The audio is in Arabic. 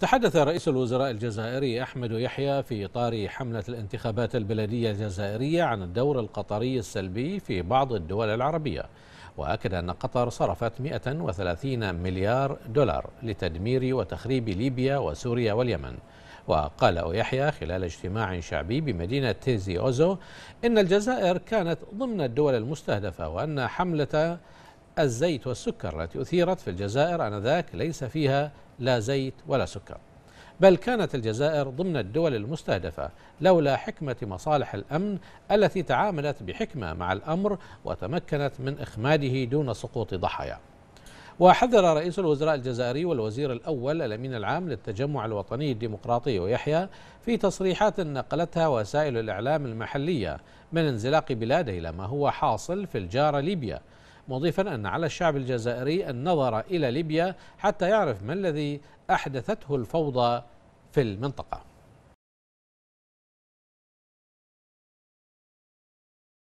تحدث رئيس الوزراء الجزائري أحمد يحيى في إطار حملة الانتخابات البلدية الجزائرية عن الدور القطري السلبي في بعض الدول العربية وأكد أن قطر صرفت 130 مليار دولار لتدمير وتخريب ليبيا وسوريا واليمن وقال يحيى خلال اجتماع شعبي بمدينة تيزي أوزو إن الجزائر كانت ضمن الدول المستهدفة وأن حملة الزيت والسكر التي أثيرت في الجزائر آنذاك ليس فيها لا زيت ولا سكر بل كانت الجزائر ضمن الدول المستهدفة لولا حكمة مصالح الأمن التي تعاملت بحكمة مع الأمر وتمكنت من إخماده دون سقوط ضحايا وحذر رئيس الوزراء الجزائري والوزير الأول الأمين العام للتجمع الوطني الديمقراطي ويحيى في تصريحات نقلتها وسائل الإعلام المحلية من انزلاق بلاده إلى ما هو حاصل في الجارة ليبيا مضيفا أن على الشعب الجزائري النظر إلى ليبيا حتى يعرف ما الذي أحدثته الفوضى في المنطقة